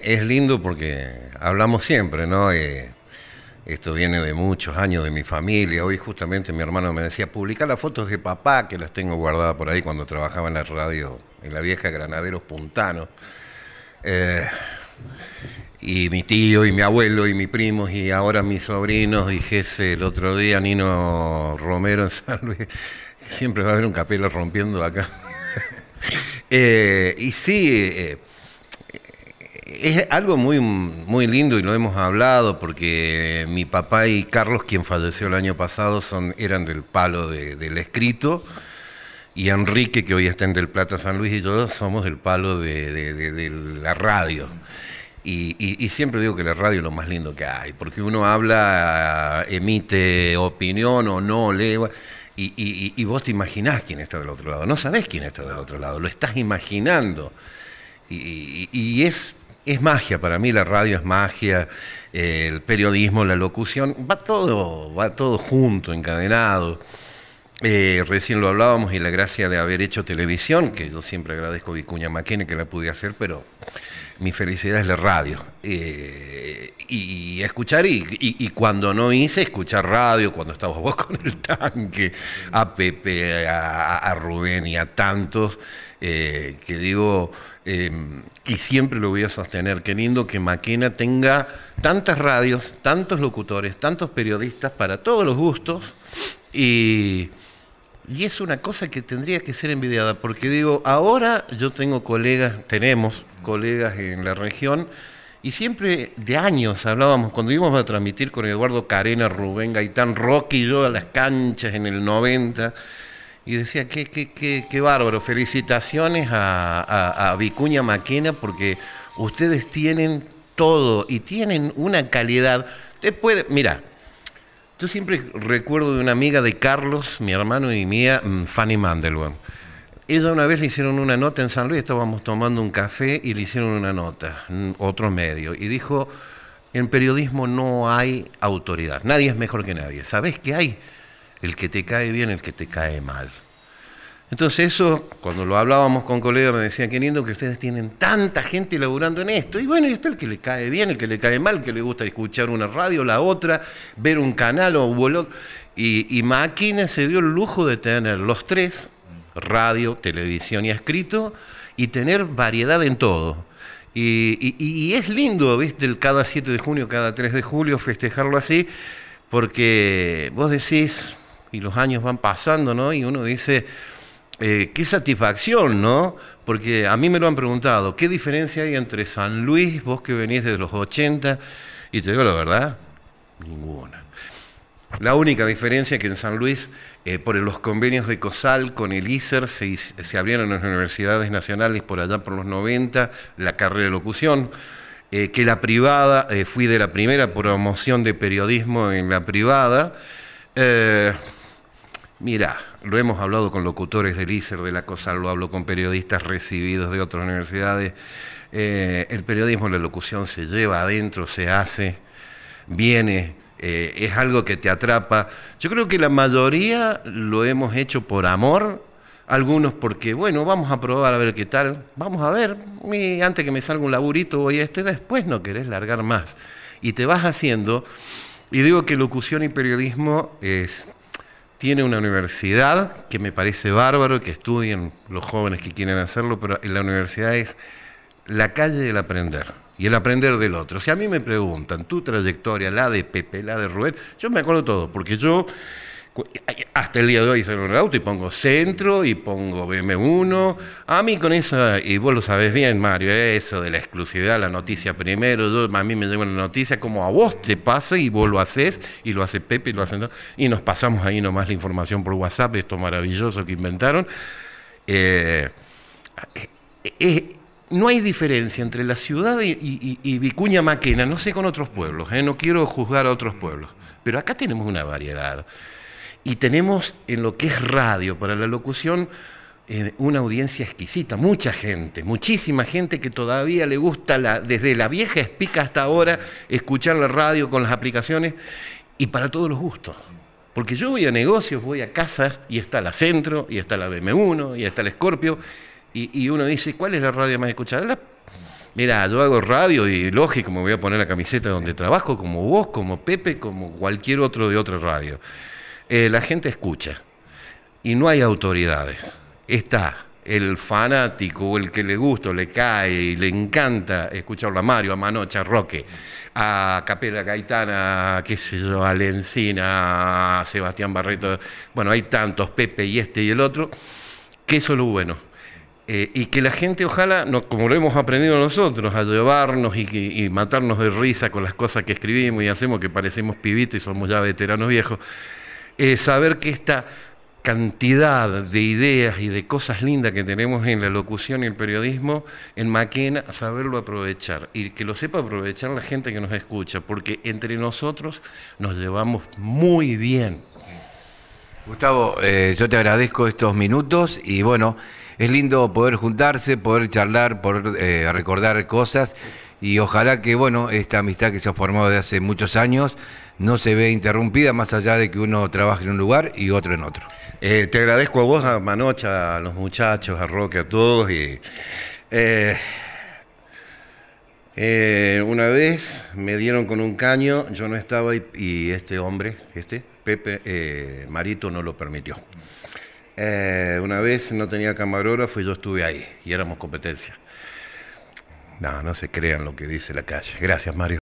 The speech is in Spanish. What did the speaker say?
Es lindo porque hablamos siempre, ¿no? Eh, esto viene de muchos años de mi familia. Hoy justamente mi hermano me decía, publica las fotos de papá, que las tengo guardadas por ahí cuando trabajaba en la radio, en la vieja Granaderos Puntanos. Eh, y mi tío y mi abuelo y mis primos y ahora mis sobrinos, dijese el otro día Nino Romero en San Luis, siempre va a haber un capelo rompiendo acá. Eh, y sí es algo muy, muy lindo y lo hemos hablado porque mi papá y Carlos, quien falleció el año pasado, son, eran del palo del escrito y Enrique, que hoy está en Del Plata San Luis, y yo somos del palo de, la radio. Y, siempre digo que la radio es lo más lindo que hay, porque uno habla, emite opinión o no, lee, y, y vos te imaginás quién está del otro lado, no sabés quién está del otro lado, lo estás imaginando. y es es magia, para mí la radio es magia, el periodismo, la locución, va todo, va todo junto, encadenado. Eh, recién lo hablábamos y la gracia de haber hecho televisión, que yo siempre agradezco a Vicuña Maquene que la pude hacer, pero mi felicidad es la radio. Eh, y, escuchar, y, cuando no hice, escuchar radio, cuando estabas vos con el tanque, a Pepe, a, Rubén y a tantos, eh, que digo, que em, siempre lo voy a sostener, qué lindo que Maquena tenga tantas radios, tantos locutores, tantos periodistas para todos los gustos, y y es una cosa que tendría que ser envidiada, porque digo, ahora yo tengo colegas, tenemos colegas en la región, y siempre de años hablábamos, cuando íbamos a transmitir con Eduardo Carena, Rubén Gaitán, Rocky y yo a las canchas en el 90, y decía, qué, qué, qué, qué bárbaro, felicitaciones a, Vicuña Maquena, porque ustedes tienen todo y tienen una calidad. Te puede, mira, yo siempre recuerdo de una amiga de Carlos, mi hermano y mía, mm, Fanny Mandelbaum. Ella una vez le hicieron una nota en San Luis, estábamos tomando un café y le hicieron una nota, mm, otro medio, y dijo, en periodismo no hay autoridad, nadie es mejor que nadie. ¿Sabes qué hay? El que te cae bien, el que te cae mal. Entonces eso, cuando lo hablábamos con colegas, me decían, qué lindo que ustedes tienen tanta gente laburando en esto. Y bueno, y está el que le cae bien, el que le cae mal, que le gusta escuchar una radio, la otra, ver un canal o un blog. Y, y Máquina se dio el lujo de tener los tres, radio, televisión y escrito, y tener variedad en todo. Y, es lindo, ¿viste? El cada 7 de junio, cada 3 de julio, festejarlo así, porque vos decís, y los años van pasando, ¿no? Y uno dice eh, qué satisfacción, ¿no? Porque a mí me lo han preguntado, ¿qué diferencia hay entre San Luis, vos que venís desde los 80, y te digo la verdad, ninguna. La única diferencia es que en San Luis, eh, por los convenios de COSAL con el ISER, se, se, abrieron las universidades nacionales por allá por los 90, la carrera de locución, eh, que la privada, fui de la primera promoción de periodismo en la privada. mirá, lo hemos hablado con locutores del ICER, de la COSAL, lo hablo con periodistas recibidos de otras universidades. Eh, el periodismo, la locución se lleva adentro, se hace, viene, eh, es algo que te atrapa. Yo creo que la mayoría lo hemos hecho por amor, algunos porque, bueno, vamos a probar a ver qué tal, vamos a ver, y antes que me salga un laburito voy a este, después no querés largar más. Y te vas haciendo, y digo que locución y periodismo es tiene una universidad que me parece bárbaro, que estudien los jóvenes que quieren hacerlo, pero la universidad es la calle del aprender y el aprender del otro. Si a mí me preguntan tu trayectoria, la de Pepe, la de Rubén, yo me acuerdo todo, porque yo hasta el día de hoy salgo en el auto y pongo centro y pongo BM1. A mí con eso, y vos lo sabés bien, Mario, eh, eso de la exclusividad, la noticia primero, yo, a mí me llega una noticia como a vos te pasa y vos lo haces y lo hace Pepe y lo hacen y nos pasamos ahí nomás la información por WhatsApp, esto maravilloso que inventaron. Eh, eh, no hay diferencia entre la ciudad y, Vicuña Maquena, no sé con otros pueblos, no quiero juzgar a otros pueblos, pero acá tenemos una variedad. Y tenemos en lo que es radio para la locución eh, una audiencia exquisita, mucha gente, muchísima gente que todavía le gusta la, desde la vieja espica hasta ahora escuchar la radio con las aplicaciones y para todos los gustos. Porque yo voy a negocios, voy a casas y está la Centro, y está la BM1, y está el Scorpio, y, uno dice, ¿cuál es la radio más escuchada? Mira, yo hago radio y lógico me voy a poner la camiseta donde trabajo, como vos, como Pepe, como cualquier otro de otra radio. Eh, la gente escucha y no hay autoridades. Está el fanático, el que le gusta, le cae y le encanta escucharlo a Mario, a Manocha, a Roque, a Capela Gaitana, a, qué sé yo, a Lencina, a Sebastián Barreto, bueno, hay tantos, Pepe y este y el otro, que eso es lo bueno. Eh, y que la gente ojalá, no, como lo hemos aprendido nosotros, a llevarnos y, y matarnos de risa con las cosas que escribimos y hacemos, que parecemos pibitos y somos ya veteranos viejos, eh, saber que esta cantidad de ideas y de cosas lindas que tenemos en la locución y el periodismo, en Maquena, saberlo aprovechar y que lo sepa aprovechar la gente que nos escucha, porque entre nosotros nos llevamos muy bien. Gustavo, eh, yo te agradezco estos minutos y bueno, es lindo poder juntarse, poder charlar, poder eh, recordar cosas y ojalá que bueno, esta amistad que se ha formado de hace muchos años, no se ve interrumpida más allá de que uno trabaje en un lugar y otro en otro. Eh, te agradezco a vos, a Manocha, a los muchachos, a Roque, a todos. Y, eh, eh, una vez me dieron con un caño, yo no estaba y, y este hombre, este, Pepe Marito, no lo permitió. una vez no tenía camarógrafo y yo estuve ahí y éramos competencia. No, no se crean lo que dice la calle. Gracias, Mario.